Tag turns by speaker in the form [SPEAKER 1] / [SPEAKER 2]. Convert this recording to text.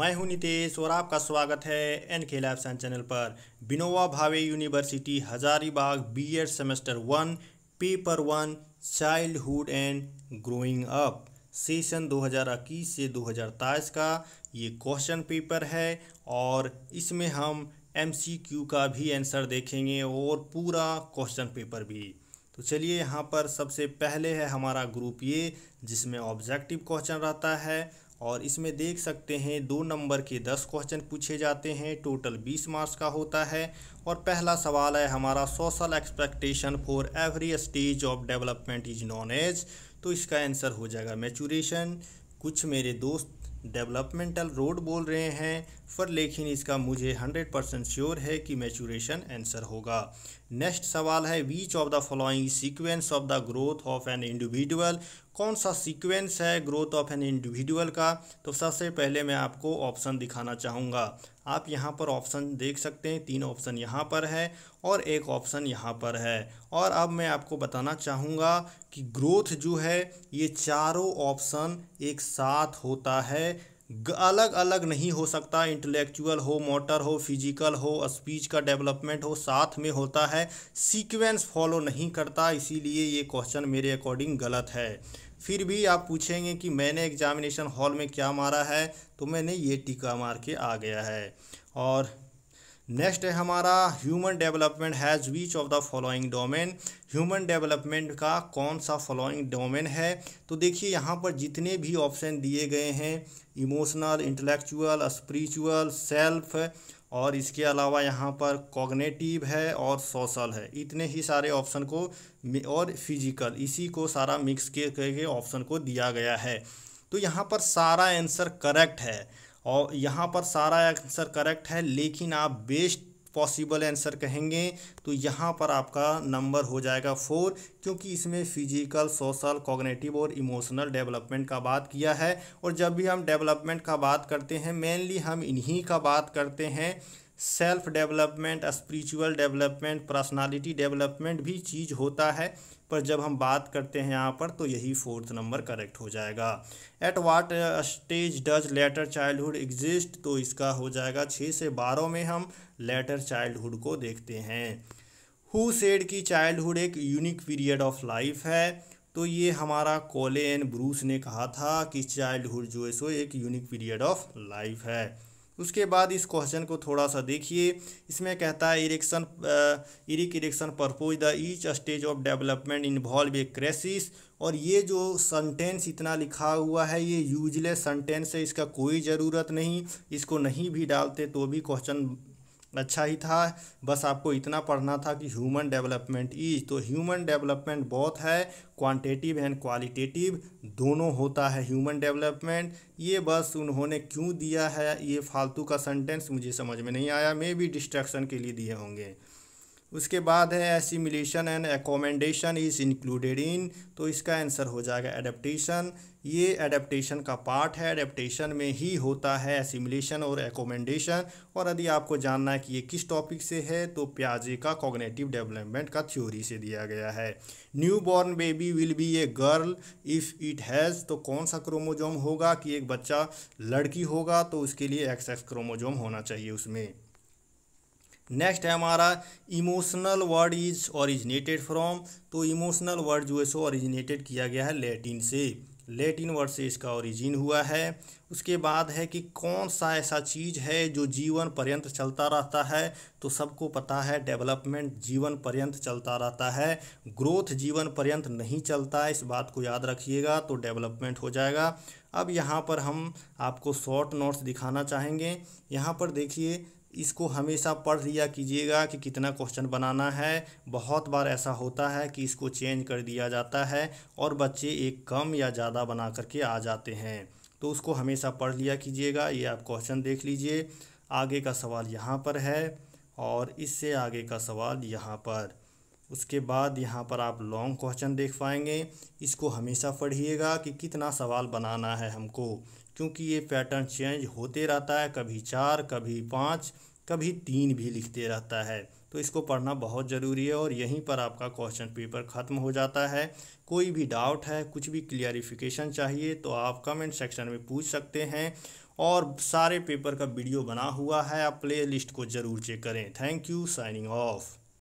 [SPEAKER 1] मैं हूं नितेश और आपका स्वागत है एन के लाइफ साइंस चैनल पर बिनोवा Bhave university Hazaribagh B Ed semester one paper one childhood and growing up session 2021 से 2023 का ये क्वेश्चन पेपर है और इसमें हम एमसीक्यू का भी आंसर देखेंगे और पूरा क्वेश्चन पेपर भी तो चलिए यहाँ पर सबसे पहले है हमारा ग्रुप ये जिसमें ऑब्जेक्टिव क्वेश्चन रहता है और इसमें देख सकते हैं दो नंबर के दस क्वेश्चन पूछे जाते हैं टोटल बीस मार्क्स का होता है और पहला सवाल है हमारा social expectation for every stage of development is known as तो इसका आंसर हो जाएगा मैचूरेशन कुछ मेरे दोस्त डेवलपमेंटल रोड बोल रहे हैं पर लेकिन इसका मुझे 100 परसेंट श्योर है कि मैचूरेशन आंसर होगा नेक्स्ट सवाल है which of the following sequence of the growth of an individual कौन सा सीक्वेंस है ग्रोथ ऑफ एन इंडिविजुअल का तो सबसे पहले मैं आपको ऑप्शन दिखाना चाहूँगा आप यहाँ पर ऑप्शन देख सकते हैं तीन ऑप्शन यहाँ पर है और एक ऑप्शन यहाँ पर है और अब मैं आपको बताना चाहूँगा कि ग्रोथ जो है ये चारों ऑप्शन एक साथ होता है अलग अलग नहीं हो सकता इंटेलेक्चुअल हो मोटर हो फिजिकल हो स्पीच का डेवलपमेंट हो साथ में होता है सीक्वेंस फॉलो नहीं करता इसीलिए ये क्वेश्चन मेरे अकॉर्डिंग गलत है फिर भी आप पूछेंगे कि मैंने एग्जामिनेशन हॉल में क्या मारा है तो मैंने ये टीका मार के आ गया है और नेक्स्ट है हमारा human development has which of the following domain human development का कौन सा फॉलोइंग डोमेन है तो देखिए यहाँ पर जितने भी ऑप्शन दिए गए हैं इमोशनल इंटेलेक्चुअल स्पिरिचुअल सेल्फ और इसके अलावा यहाँ पर कॉग्नेटिव है और सोशल है इतने ही सारे ऑप्शन को और फिजिकल इसी को सारा मिक्स के ऑप्शन को दिया गया है तो यहाँ पर सारा आंसर करेक्ट है और यहाँ पर सारा आंसर करेक्ट है लेकिन आप बेस्ट पॉसिबल आंसर कहेंगे तो यहाँ पर आपका नंबर हो जाएगा फोर क्योंकि इसमें फिजिकल सोशल कॉग्नेटिव और इमोशनल डेवलपमेंट का बात किया है और जब भी हम डेवलपमेंट का बात करते हैं मेनली हम इन्हीं का बात करते हैं self development spiritual development personality development भी चीज़ होता है पर जब हम बात करते हैं यहाँ पर तो यही फोर्थ नंबर करेक्ट हो जाएगा at what stage does later childhood exist तो इसका हो जाएगा छः से बारह में हम लेटर चाइल्डहुड को देखते हैं हु सेड की चाइल्डहुड एक यूनिक पीरियड ऑफ लाइफ है तो ये हमारा कॉले ब्रूस ने कहा था कि चाइल्डहुड जो है सो एक यूनिक पीरियड ऑफ लाइफ है उसके बाद इस क्वेश्चन को थोड़ा सा देखिए इसमें कहता है Erikson Erik Erikson propose the each stage of development involve a crisis और ये जो सेंटेंस इतना लिखा हुआ है ये यूजलेस सेंटेंस है इसका कोई ज़रूरत नहीं इसको नहीं भी डालते तो भी क्वेश्चन अच्छा ही था बस आपको इतना पढ़ना था कि ह्यूमन डेवलपमेंट इज तो ह्यूमन डेवलपमेंट बहुत है क्वांटिटेटिव एंड क्वालिटेटिव दोनों होता है ह्यूमन डेवलपमेंट ये बस उन्होंने क्यों दिया है ये फालतू का सेंटेंस मुझे समझ में नहीं आया मे बी डिस्ट्रैक्शन के लिए दिए होंगे उसके बाद है assimilation and accommodation is included in तो इसका आंसर हो जाएगा एडेप्टन ये एडेप्टेशन का पार्ट है एडेप्टेशन में ही होता है एसिमिलेशन और एकोमेंडेशन और यदि आपको जानना है कि ये किस टॉपिक से है तो प्याजे का कॉग्नेटिव डेवलपमेंट का थ्योरी से दिया गया है new born baby will be a girl if it has तो कौन सा क्रोमोजोम होगा कि एक बच्चा लड़की होगा तो उसके लिए एक्स एक्स क्रोमोजोम होना चाहिए उसमें नेक्स्ट है हमारा emotional word is originated from तो इमोशनल वर्ड जो है सो ओरिजिनेटेड किया गया है लैटिन से लैटिन वर्ड से इसका ओरिजिन हुआ है उसके बाद है कि कौन सा ऐसा चीज़ है जो जीवन पर्यंत चलता रहता है तो सबको पता है डेवलपमेंट जीवन पर्यंत चलता रहता है ग्रोथ जीवन पर्यंत नहीं चलता इस बात को याद रखिएगा तो डेवलपमेंट हो जाएगा अब यहाँ पर हम आपको शॉर्ट नोट्स दिखाना चाहेंगे यहाँ पर देखिए इसको हमेशा पढ़ लिया कीजिएगा कि कितना क्वेश्चन बनाना है बहुत बार ऐसा होता है कि इसको चेंज कर दिया जाता है और बच्चे एक कम या ज़्यादा बना करके आ जाते हैं तो उसको हमेशा पढ़ लिया कीजिएगा ये आप क्वेश्चन देख लीजिए आगे का सवाल यहाँ पर है और इससे आगे का सवाल यहाँ पर उसके बाद यहाँ पर आप लॉन्ग क्वेश्चन देख पाएंगे इसको हमेशा पढ़िएगा कि कितना सवाल बनाना है हमको क्योंकि ये पैटर्न चेंज होते रहता है कभी चार कभी पाँच कभी तीन भी लिखते रहता है तो इसको पढ़ना बहुत ज़रूरी है और यहीं पर आपका क्वेश्चन पेपर ख़त्म हो जाता है कोई भी डाउट है कुछ भी क्लियरिफिकेशन चाहिए तो आप कमेंट सेक्शन में पूछ सकते हैं और सारे पेपर का वीडियो बना हुआ है आप प्ले लिस्ट को ज़रूर चेक करें थैंक यू साइनिंग ऑफ़